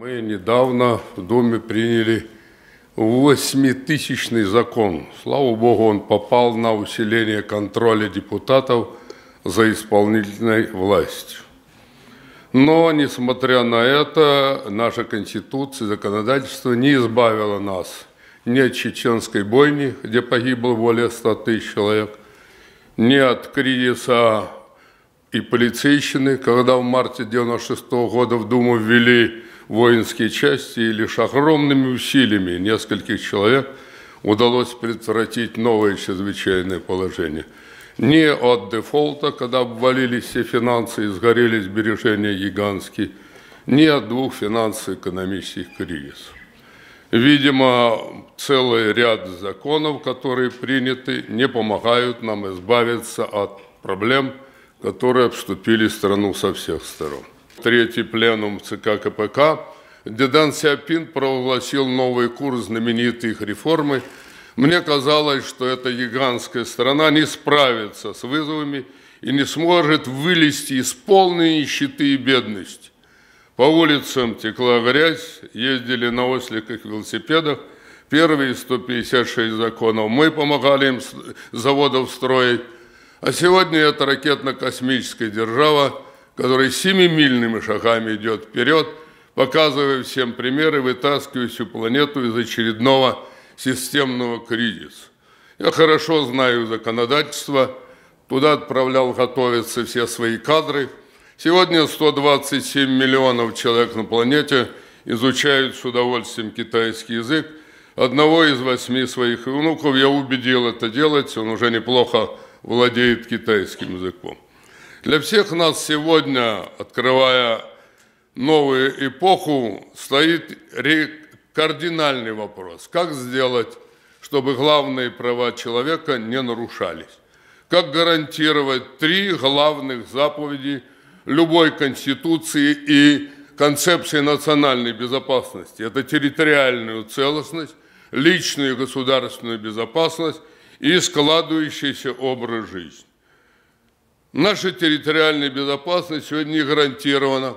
Мы недавно в Доме приняли восьмитысячный закон. Слава Богу, он попал на усиление контроля депутатов за исполнительной властью. Но, несмотря на это, наша Конституция, и законодательство не избавило нас ни от чеченской бойни, где погибло более 100 тысяч человек, ни от кризиса и полицейщины, когда в марте 96 года в Думу ввели воинские части, и лишь огромными усилиями нескольких человек удалось предотвратить новое чрезвычайное положение. Не от дефолта, когда обвалились все финансы и сгорели сбережения гигантские, не от двух финансово-экономических кризисов. Видимо, целый ряд законов, которые приняты, не помогают нам избавиться от проблем, которые обступили страну со всех сторон третий пленум ЦК КПК, Дедан Сиапин провозгласил новый курс знаменитой их реформы, мне казалось, что эта гигантская страна не справится с вызовами и не сможет вылезти из полной нищеты и бедности. По улицам текла грязь, ездили на осликах и велосипедах, первые 156 законов мы помогали им заводов строить, а сегодня это ракетно-космическая держава, который семимильными шагами идет вперед, показывая всем примеры, вытаскивая всю планету из очередного системного кризиса. Я хорошо знаю законодательство, туда отправлял готовиться все свои кадры. Сегодня 127 миллионов человек на планете изучают с удовольствием китайский язык. Одного из восьми своих внуков я убедил это делать, он уже неплохо владеет китайским языком. Для всех нас сегодня, открывая новую эпоху, стоит кардинальный вопрос. Как сделать, чтобы главные права человека не нарушались? Как гарантировать три главных заповеди любой Конституции и концепции национальной безопасности? Это территориальную целостность, личную и государственную безопасность и складывающийся образ жизни. Наша территориальная безопасность сегодня не гарантирована.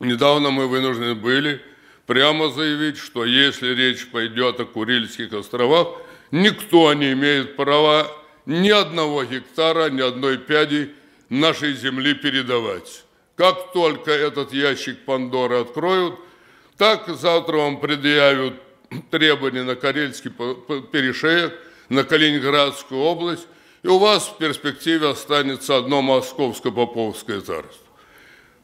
Недавно мы вынуждены были прямо заявить, что если речь пойдет о Курильских островах, никто не имеет права ни одного гектара, ни одной пяди нашей земли передавать. Как только этот ящик Пандоры откроют, так завтра вам предъявят требования на Карельский перешеек, на Калининградскую область, и у вас в перспективе останется одно московско-поповское царство.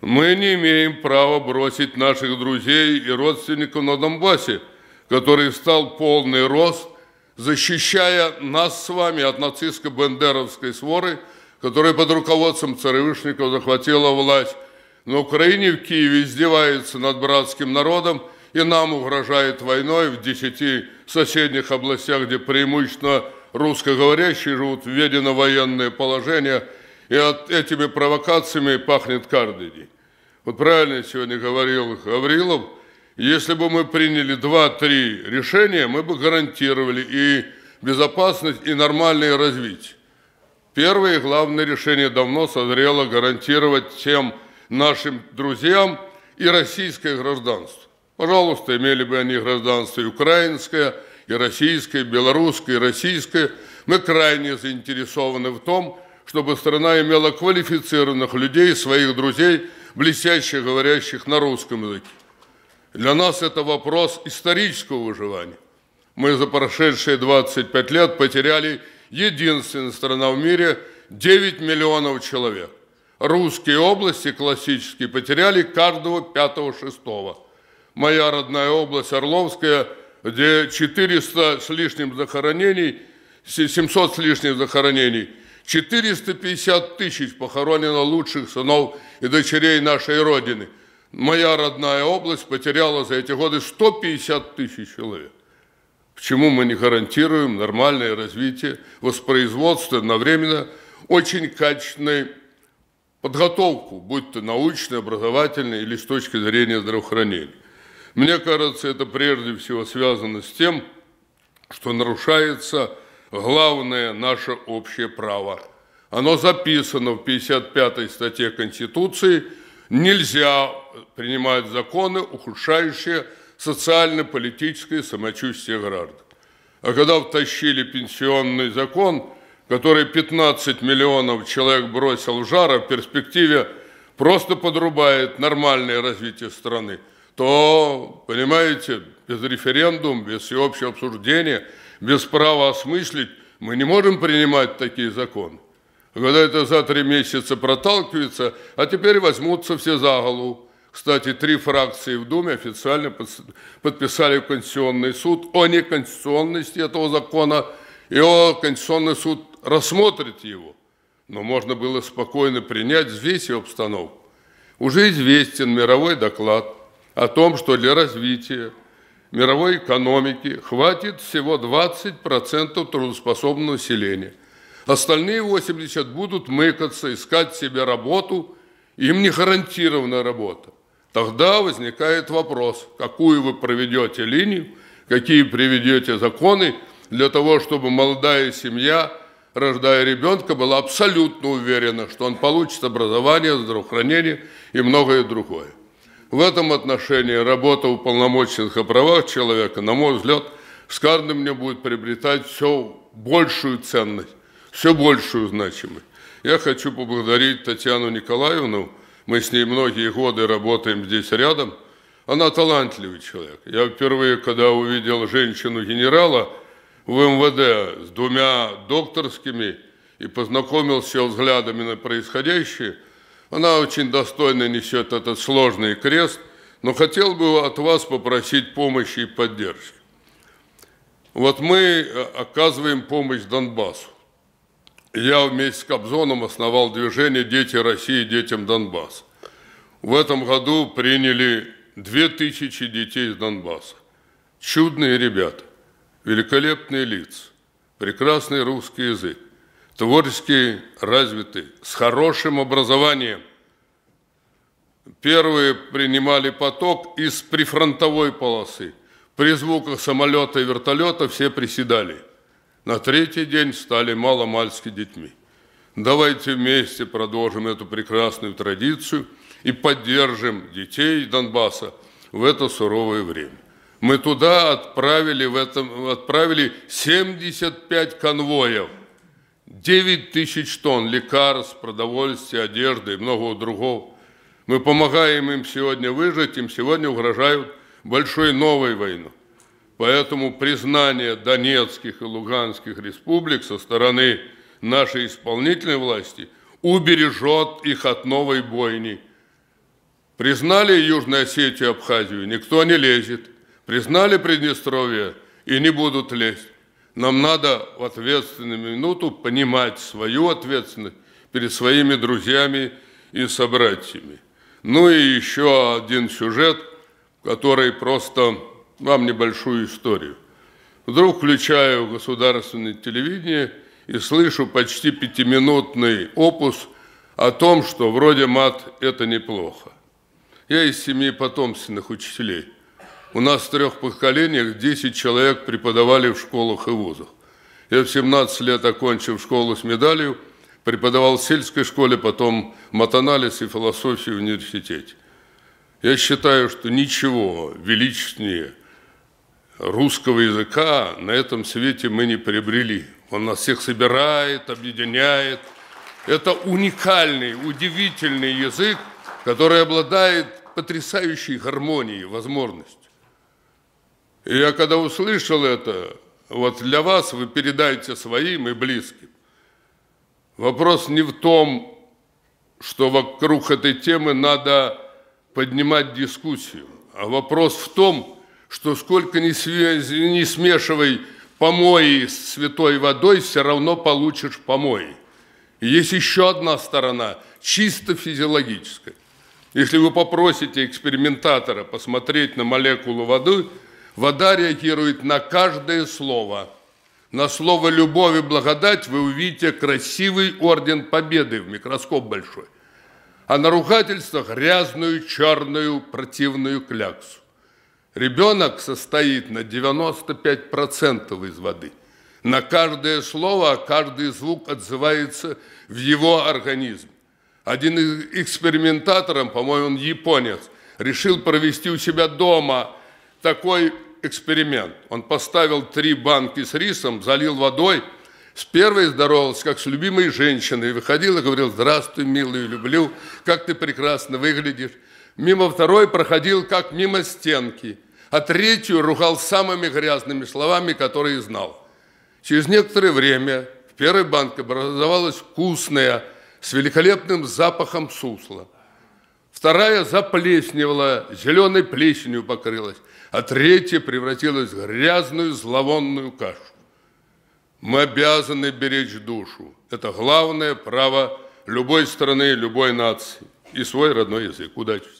Мы не имеем права бросить наших друзей и родственников на Донбассе, который стал полный рост, защищая нас с вами от нацистско-бендеровской своры, которая под руководством царевышников захватила власть. На Украине в Киеве издевается над братским народом, и нам угрожает войной в десяти соседних областях, где преимущественно русскоговорящие живут, введено военное положение, и от этими провокациями пахнет Кардеди. Вот правильно сегодня говорил Гаврилов, если бы мы приняли 2-3 решения, мы бы гарантировали и безопасность, и нормальное развитие. Первое и главное решение давно созрело гарантировать всем нашим друзьям и российское гражданство. Пожалуйста, имели бы они гражданство и украинское – и российская, и белорусское, и российское, мы крайне заинтересованы в том, чтобы страна имела квалифицированных людей, своих друзей, блестящих, говорящих на русском языке. Для нас это вопрос исторического выживания. Мы за прошедшие 25 лет потеряли единственную страну в мире, 9 миллионов человек. Русские области классические потеряли каждого пятого-шестого. Моя родная область Орловская – где 400 с лишним захоронений, 700 с лишним захоронений, 450 тысяч похоронено лучших сынов и дочерей нашей Родины. Моя родная область потеряла за эти годы 150 тысяч человек. Почему мы не гарантируем нормальное развитие, воспроизводство одновременно очень качественную подготовку, будь то научной, образовательной или с точки зрения здравоохранения. Мне кажется, это прежде всего связано с тем, что нарушается главное наше общее право. Оно записано в 55 статье Конституции. Нельзя принимать законы, ухудшающие социально-политическое самочувствие граждан. А когда втащили пенсионный закон, который 15 миллионов человек бросил в жар, а в перспективе просто подрубает нормальное развитие страны – то, понимаете, без референдума без всеобщего обсуждения, без права осмыслить, мы не можем принимать такие законы. Когда это за три месяца проталкивается, а теперь возьмутся все за голову. Кстати, три фракции в Думе официально подписали в Конституционный суд о неконституционности этого закона, и о Конституционный суд рассмотрит его. Но можно было спокойно принять, взвесив обстановку. Уже известен мировой доклад – о том, что для развития мировой экономики хватит всего 20% трудоспособного населения. Остальные 80 будут мыкаться, искать себе работу, им не гарантирована работа. Тогда возникает вопрос, какую вы проведете линию, какие приведете законы для того, чтобы молодая семья, рождая ребенка, была абсолютно уверена, что он получит образование, здравоохранение и многое другое. В этом отношении работа уполномоченных о правах человека, на мой взгляд, с каждым мне будет приобретать все большую ценность, все большую значимость. Я хочу поблагодарить Татьяну Николаевну. Мы с ней многие годы работаем здесь рядом. Она талантливый человек. Я впервые, когда увидел женщину-генерала в МВД с двумя докторскими и познакомился взглядами на происходящее – она очень достойно несет этот сложный крест, но хотел бы от вас попросить помощи и поддержки. Вот мы э, оказываем помощь Донбассу. Я вместе с Кобзоном основал движение «Дети России, детям Донбасса». В этом году приняли 2000 детей из Донбасса. Чудные ребята, великолепные лица, прекрасный русский язык творчески развиты, с хорошим образованием. Первые принимали поток из прифронтовой полосы. При звуках самолета и вертолета все приседали. На третий день стали маломальски детьми. Давайте вместе продолжим эту прекрасную традицию и поддержим детей Донбасса в это суровое время. Мы туда отправили, в этом, отправили 75 конвоев – 9 тысяч тонн лекарств, продовольствия, одежды и многого другого. Мы помогаем им сегодня выжить, им сегодня угрожают большой новой войной. Поэтому признание Донецких и Луганских республик со стороны нашей исполнительной власти убережет их от новой бойни. Признали Южную Осетию и Абхазию, никто не лезет. Признали Приднестровье и не будут лезть. Нам надо в ответственную минуту понимать свою ответственность перед своими друзьями и собратьями. Ну и еще один сюжет, который просто вам небольшую историю. Вдруг включаю государственное телевидение и слышу почти пятиминутный опус о том, что вроде мат – это неплохо. Я из семьи потомственных учителей – у нас в трех поколениях 10 человек преподавали в школах и вузах. Я в 17 лет, окончил школу с медалью, преподавал в сельской школе, потом матанализ и философию в университете. Я считаю, что ничего величественнее русского языка на этом свете мы не приобрели. Он нас всех собирает, объединяет. Это уникальный, удивительный язык, который обладает потрясающей гармонией, возможностью. И я когда услышал это, вот для вас вы передаете своим и близким. Вопрос не в том, что вокруг этой темы надо поднимать дискуссию, а вопрос в том, что сколько не, связи, не смешивай помои с святой водой, все равно получишь помои. И есть еще одна сторона, чисто физиологическая. Если вы попросите экспериментатора посмотреть на молекулу воды – Вода реагирует на каждое слово. На слово «любовь» и «благодать» вы увидите красивый орден победы в микроскоп большой. А на ругательствах грязную, черную, противную кляксу. Ребенок состоит на 95% из воды. На каждое слово, а каждый звук отзывается в его организм. Один из экспериментаторов, по-моему, он японец, решил провести у себя дома такой эксперимент. Он поставил три банки с рисом, залил водой, с первой здоровался, как с любимой женщиной, выходил и говорил, здравствуй, милый, люблю, как ты прекрасно выглядишь. Мимо второй проходил, как мимо стенки, а третью ругал самыми грязными словами, которые знал. Через некоторое время в первой банке образовалась вкусная, с великолепным запахом сусла. Вторая заплесневала, зеленой плесенью покрылась а третья превратилась в грязную зловонную кашу. Мы обязаны беречь душу. Это главное право любой страны, любой нации и свой родной язык. Удачи!